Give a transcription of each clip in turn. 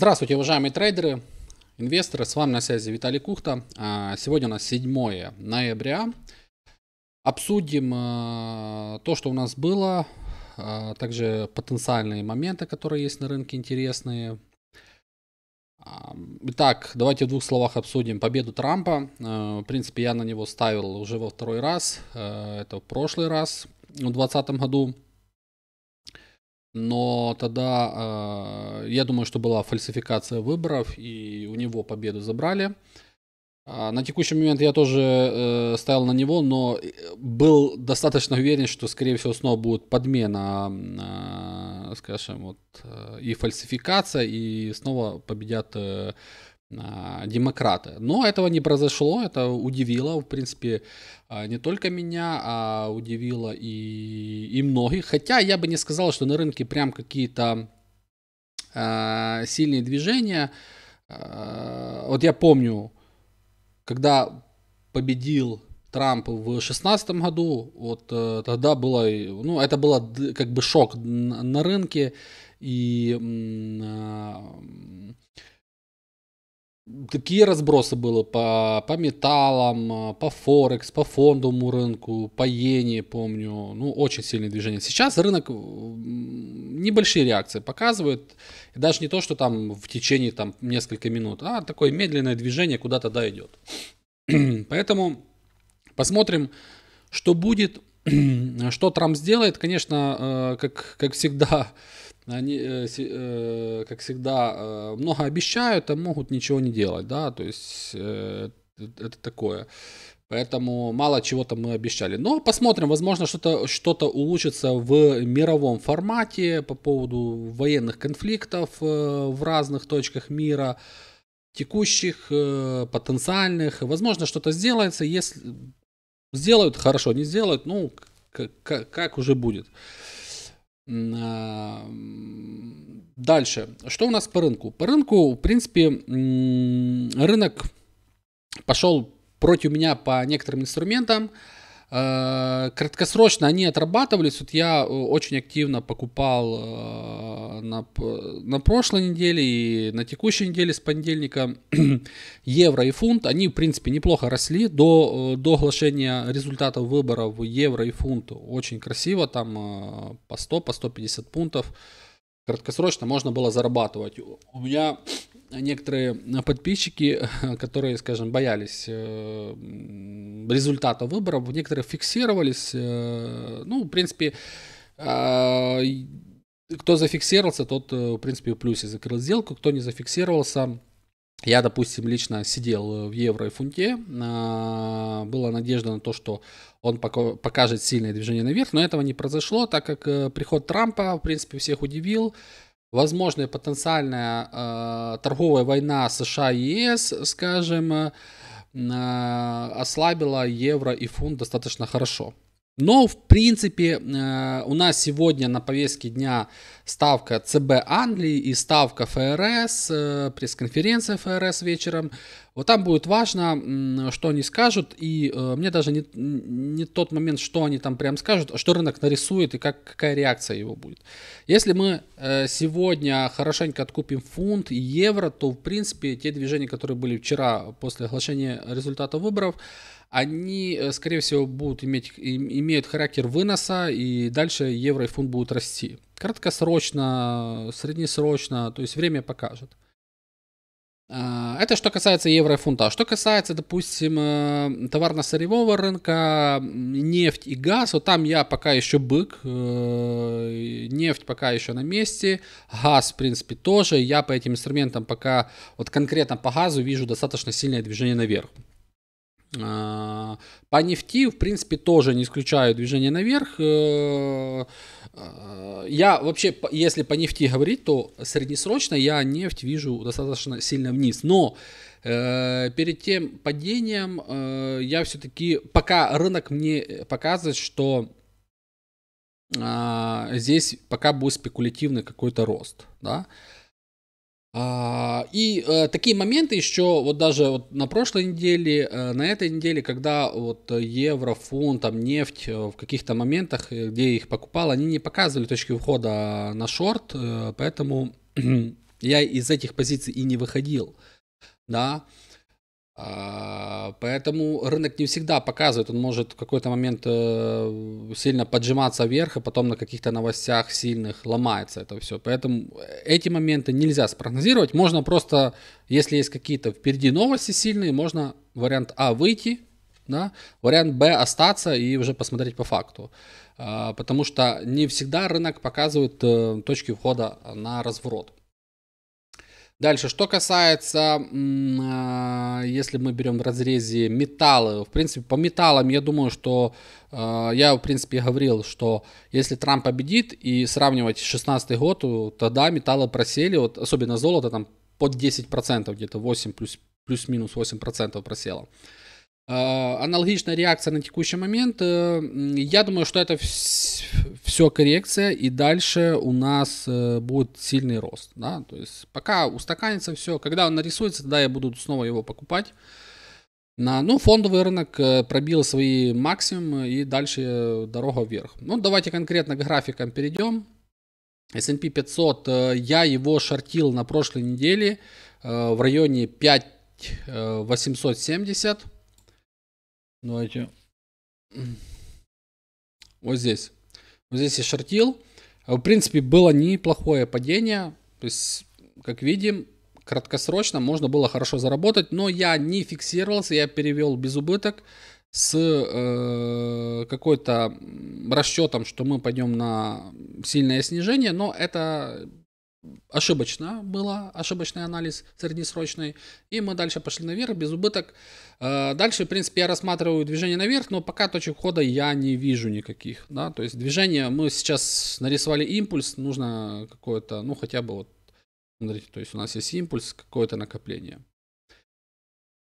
Здравствуйте, уважаемые трейдеры, инвесторы. С вами на связи Виталий Кухта. А, сегодня у нас 7 ноября. Обсудим э, то, что у нас было, а, также потенциальные моменты, которые есть на рынке интересные. А, итак, давайте в двух словах обсудим победу Трампа. Э, в принципе, я на него ставил уже во второй раз. Э, это в прошлый раз, в 2020 году но тогда а, я думаю, что была фальсификация выборов, и у него победу забрали. А, на текущий момент я тоже э, ставил на него, но э, был достаточно уверен, что, скорее всего, снова будет подмена, э, скажем, вот, э, и фальсификация, и снова победят э, а, демократы. Но этого не произошло, это удивило, в принципе, а, не только меня, а удивило и, и многих. Хотя я бы не сказал, что на рынке прям какие-то э, сильные движения. Э, вот я помню, когда победил Трамп в 2016 году, вот э, тогда было, ну, это было как бы шок на, на рынке, и э, Такие разбросы были по, по металлам, по Форекс, по фондовому рынку, по иене, помню. Ну, очень сильные движения. Сейчас рынок небольшие реакции показывает. даже не то, что там в течение там, несколько минут, а такое медленное движение куда-то да идет. Поэтому посмотрим, что будет, что Трамп сделает. Конечно, э, как, как всегда, они, э, э, как всегда, э, много обещают, а могут ничего не делать, да, то есть это такое. Поэтому мало чего-то мы обещали. Но посмотрим, возможно, что-то что улучшится в мировом формате по поводу военных конфликтов в разных точках мира, текущих, потенциальных. Возможно, что-то сделается. Если сделают, хорошо, не сделают, ну, как, как уже будет. А, дальше. Что у нас по рынку? По рынку, в принципе, рынок пошел против меня по некоторым инструментам. Э, краткосрочно они отрабатывались. Вот я э, очень активно покупал э, на, на прошлой неделе и на текущей неделе с понедельника евро и фунт. Они, в принципе, неплохо росли до, до оглашения результатов выборов евро и фунт. Очень красиво, там по 100, по 150 пунктов. Краткосрочно можно было зарабатывать. У меня некоторые подписчики, которые, скажем, боялись результата выборов. Некоторые фиксировались. Э, ну, в принципе, э, кто зафиксировался, тот, э, в принципе, в плюсе закрыл сделку. Кто не зафиксировался, я, допустим, лично сидел в евро и фунте. Была надежда на то, что он покажет сильное движение наверх, но этого не произошло, так как приход Трампа, в принципе, всех удивил. Возможная потенциальная торговая война США и ЕС, скажем, Э, ослабила евро и фунт достаточно хорошо. Но, в принципе, э, у нас сегодня на повестке дня ставка ЦБ Англии и ставка ФРС, э, пресс-конференция ФРС вечером. Вот там будет важно, что они скажут, и э, мне даже не, не тот момент, что они там прям скажут, а что рынок нарисует и как, какая реакция его будет. Если мы сегодня хорошенько откупим фунт и евро, то, в принципе, те движения, которые были вчера после оглашения результата выборов, они, э, скорее всего, будут иметь, имеют характер выноса, и дальше евро и фунт будут расти. Краткосрочно, среднесрочно, то есть время покажет. А, это что касается евро и фунта. А что касается, допустим, э, товарно-сырьевого рынка, нефть и газ, вот там я пока еще бык, э, нефть пока еще на месте, газ, в принципе, тоже. Я по этим инструментам пока, вот конкретно по газу, вижу достаточно сильное движение наверх. А, по нефти, в принципе, тоже не исключаю движение наверх. Э, э, я вообще, если по нефти говорить, то среднесрочно я нефть вижу достаточно сильно вниз. Но э, перед тем падением я все-таки, пока рынок мне показывает, что а, здесь пока будет спекулятивный какой-то рост, да, а, и э, такие моменты еще, вот даже вот на прошлой неделе, э, на этой неделе, когда вот евро, фунт, там нефть э, в каких-то моментах, где их покупал, они не показывали точки входа а, на шорт, поэтому я из этих позиций и не выходил. Да, а, поэтому рынок не всегда показывает, он может в какой-то момент э, сильно поджиматься вверх, а потом на каких-то новостях сильных ломается это все. Поэтому э, эти моменты нельзя спрогнозировать. Можно просто, если есть какие-то впереди новости сильные, можно вариант А выйти, да, вариант Б остаться и уже посмотреть по факту. А, потому что не всегда рынок показывает э, точки входа на разворот. Дальше, что касается, а, если мы берем в разрезе металлы, в принципе, по металлам я думаю, что а, я, в принципе, говорил, что если Трамп победит и сравнивать 16 год, то тогда металлы просели, вот, особенно золото, там под 10%, где-то 8 плюс, плюс-минус 8% просело. А, аналогичная реакция на текущий момент. Э, я думаю, что это все коррекция, и дальше у нас э, будет сильный рост. Да? То есть пока устаканится все, когда он нарисуется, тогда я буду снова его покупать. На, ну, фондовый рынок э, пробил свои максимумы и дальше дорога вверх. Ну, давайте конкретно к графикам перейдем. S&P 500, я его шортил на прошлой неделе в районе 5870. Давайте. Вот здесь. Вот здесь я шортил. А, в принципе, было неплохое падение. То есть, как видим, краткосрочно можно было хорошо заработать. Но я не фиксировался, я перевел без убыток с э, какой-то расчетом, что мы пойдем на сильное снижение, но это ошибочно было ошибочный анализ среднесрочный, и мы дальше пошли наверх без убыток. А, дальше, в принципе, я рассматриваю движение наверх, но пока точек хода я не вижу никаких, да, то есть движение, мы сейчас нарисовали импульс, нужно какое-то, ну, хотя бы вот, смотрите, то есть у нас есть импульс, какое-то накопление.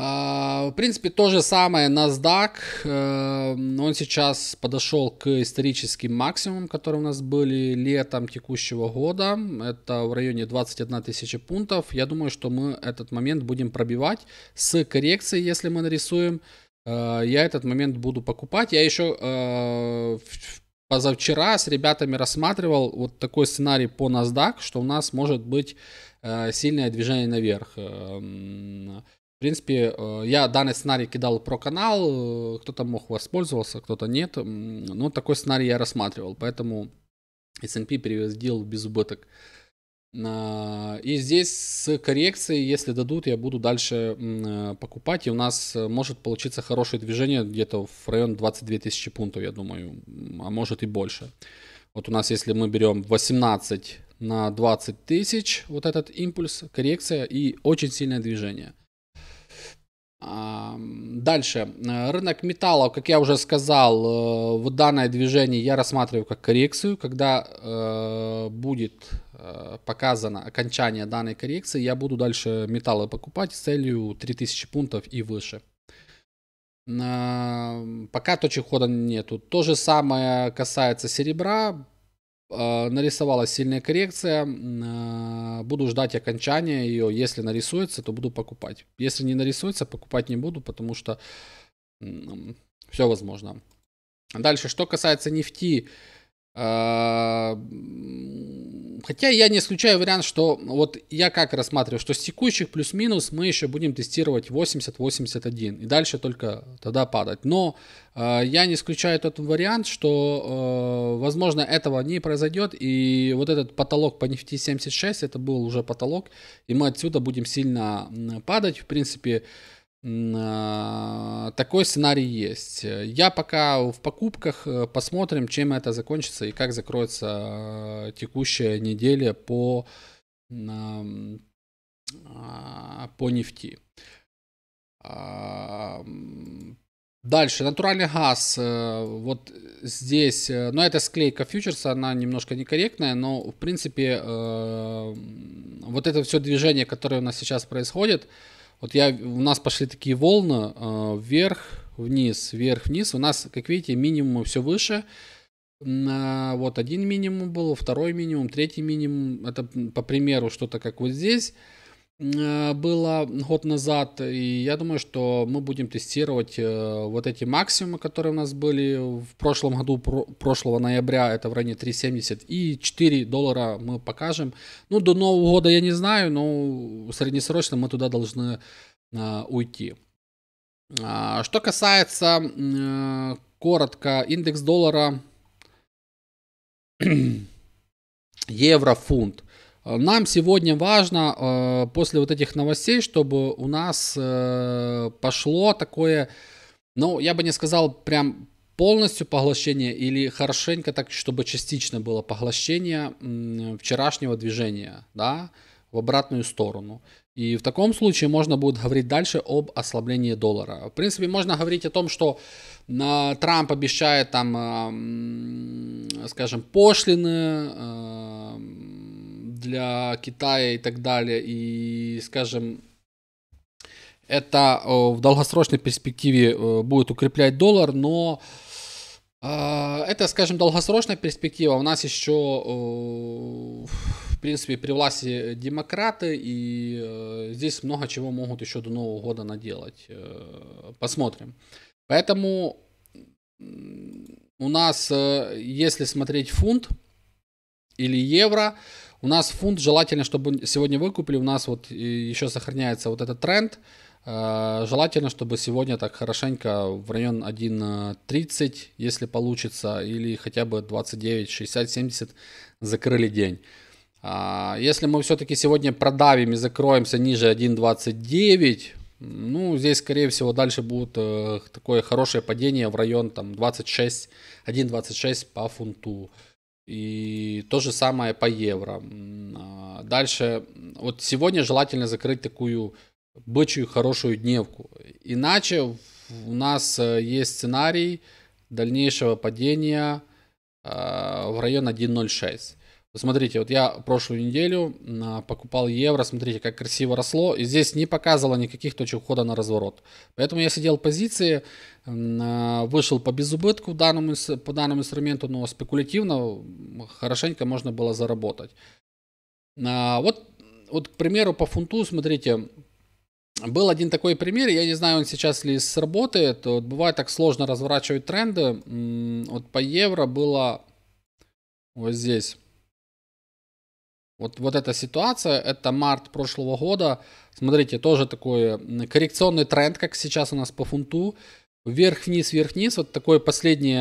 А, в принципе, то же самое NASDAQ. Э, он сейчас подошел к историческим максимумам, которые у нас были летом текущего года. Это в районе 21 тысячи пунктов. Я думаю, что мы этот момент будем пробивать с коррекцией, если мы нарисуем. Э, я этот момент буду покупать. Я еще э, позавчера с ребятами рассматривал вот такой сценарий по NASDAQ, что у нас может быть сильное движение наверх. Эм, в принципе, э, я данный сценарий кидал про канал, э, кто-то мог воспользоваться, кто-то нет, но такой сценарий я рассматривал, поэтому S&P переводил без убыток. А, и здесь с коррекцией, если дадут, я буду дальше э, покупать, и у нас может получиться хорошее движение где-то в район 22 тысячи пунктов, я думаю, а может и больше. Вот у нас, если мы берем 18 на 20 тысяч, вот этот импульс, коррекция и очень сильное движение. Дальше. Э, рынок металлов, как я уже сказал, э, в данное движение я рассматриваю как коррекцию. Когда э, будет показано окончание данной коррекции, я буду дальше металлы покупать с целью 3000 пунктов и выше. Пока точек хода нету. То же самое касается серебра. А, нарисовалась сильная коррекция. А, буду ждать окончания ее. Если нарисуется, то буду покупать. Если не нарисуется, покупать не буду, потому что все возможно. Дальше, что касается нефти, Эм, хотя я не исключаю вариант, что вот я как рассматриваю, что с текущих плюс-минус мы еще будем тестировать 80-81 и дальше только тогда падать. Но э, я не исключаю тот вариант, что э, возможно этого не произойдет и вот этот потолок по нефти 76 это был уже потолок и мы отсюда будем сильно падать. В принципе, э, а, такой сценарий есть. Я пока в покупках э, посмотрим, чем это закончится и как закроется э, текущая неделя по, а, по нефти. А, дальше, натуральный газ, э, вот здесь, но ну, это склейка фьючерса, она немножко некорректная, но в принципе вот это все движение, которое у нас сейчас происходит, вот я, у нас пошли такие волны э, вверх, вниз, вверх, вниз. У нас, как видите, минимум все выше. На, вот один минимум был, второй минимум, третий минимум. Это по примеру что-то как вот здесь. Э, было год назад, и я думаю, что мы будем тестировать э, вот эти максимумы, которые у нас были в прошлом году, прошлого ноября, это в районе 3,70 и 4 доллара мы покажем. Ну, до Нового года я не знаю, но среднесрочно мы туда должны э, уйти. А, что касается, коротко, индекс доллара, евро, фунт. Э, нам сегодня важно э, после вот этих новостей, чтобы у нас э, пошло такое, ну, я бы не сказал прям полностью поглощение или хорошенько так, чтобы частично было поглощение вчерашнего движения, да, в обратную сторону. И в таком случае можно будет говорить дальше об ослаблении доллара. В принципе, можно говорить о том, что Трамп обещает там, скажем, пошлины, для Китая и так далее. И, скажем, это в долгосрочной перспективе будет укреплять доллар, но а, это, скажем, долгосрочная перспектива. У нас еще, в принципе, при власти демократы, и здесь много чего могут еще до Нового года наделать. Э, посмотрим. Поэтому у нас, э, если смотреть фунт или евро, у нас фунт желательно, чтобы сегодня выкупили. У нас вот еще сохраняется вот этот тренд. Э, желательно, чтобы сегодня так хорошенько в район 1.30, если получится, или хотя бы 29, 60, 70 закрыли день. А, если мы все-таки сегодня продавим и закроемся ниже 1.29, ну, здесь, скорее всего, дальше будет э, такое хорошее падение в район там 26, 1.26 по фунту. И то же самое по евро. А, дальше, вот сегодня желательно закрыть такую бычью хорошую дневку. Иначе у нас э, есть сценарий дальнейшего падения а, в район 1.06. Смотрите, вот я прошлую неделю а, покупал евро, смотрите, как красиво росло, и здесь не показывало никаких точек ухода на разворот. Поэтому я сидел в позиции, а, вышел по безубытку данному, по данному инструменту, но спекулятивно хорошенько можно было заработать. А, вот, вот, к примеру, по фунту, смотрите, был один такой пример, я не знаю, он сейчас ли сработает. Вот бывает так сложно разворачивать тренды. Вот по евро было вот здесь. Вот, вот эта ситуация, это март прошлого года. Смотрите, тоже такой коррекционный тренд, как сейчас у нас по фунту. Вверх-вниз, вверх-вниз. Вот такой последний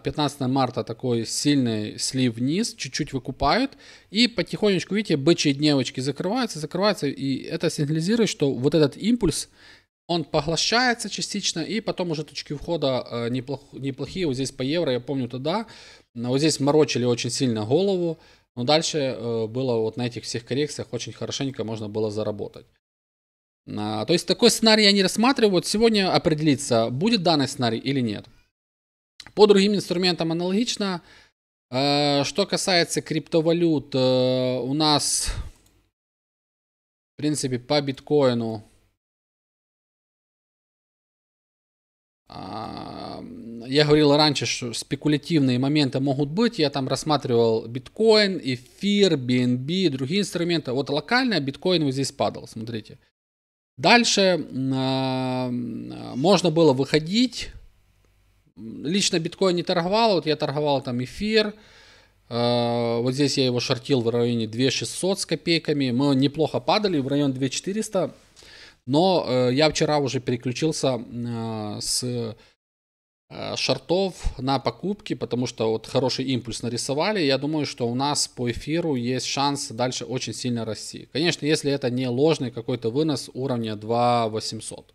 15 а, марта такой сильный слив вниз, чуть-чуть выкупают. И потихонечку, видите, бычьи дневочки закрываются, закрываются. И это сигнализирует, что вот этот импульс, он поглощается частично, и потом уже точки входа а, неплох, неплохие. Вот здесь по евро, я помню тогда, вот здесь морочили очень сильно голову. Но дальше э, было вот на этих всех коррекциях очень хорошенько можно было заработать. А, то есть такой сценарий я не рассматриваю. Вот сегодня определиться, будет данный сценарий или нет. По другим инструментам аналогично. Э, что касается криптовалют, э, у нас, в принципе, по биткоину а, я говорил раньше, что спекулятивные моменты могут быть. Я там рассматривал биткоин, эфир, BNB, другие инструменты. Вот локально биткоин вот здесь падал, смотрите. Дальше а, можно было выходить. Лично биткоин не торговал, вот я торговал там эфир. А, вот здесь я его шортил в районе 2600 с копейками. Мы неплохо падали в район 2400. Но э, я вчера уже переключился а, с Э, шартов на покупки, потому что вот хороший импульс нарисовали. Я думаю, что у нас по эфиру есть шанс дальше очень сильно расти. Конечно, если это не ложный какой-то вынос уровня 2800.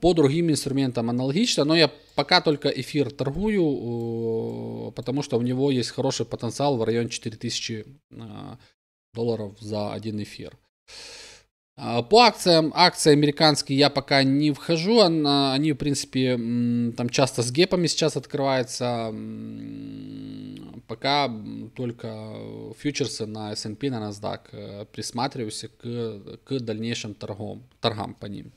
По другим инструментам аналогично, но я пока только эфир торгую, э, потому что у него есть хороший потенциал в районе 4000 э, долларов за один эфир. А, по акциям, акции американские я пока не вхожу, они, в принципе, там часто с гепами сейчас открываются, пока только фьючерсы на S&P, на NASDAQ э, присматриваюсь к, к дальнейшим торгам, торгам по ним.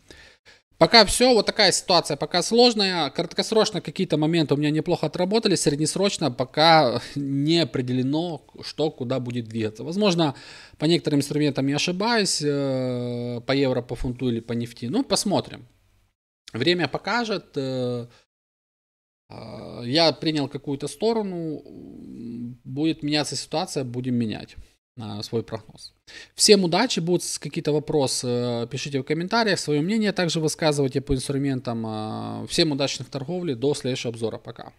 Пока все, вот такая ситуация пока сложная. Краткосрочно какие-то моменты у меня неплохо отработали, среднесрочно пока не определено, что куда будет двигаться. Возможно, по некоторым инструментам я ошибаюсь, э, по евро, по фунту или по нефти. Ну, посмотрим. Время покажет. Э, а, я принял какую-то сторону, будет меняться ситуация, будем менять свой прогноз. Всем удачи, будут какие-то вопросы, э, пишите в комментариях, свое мнение также высказывайте по инструментам. Э, всем удачных торговли, до следующего обзора, пока.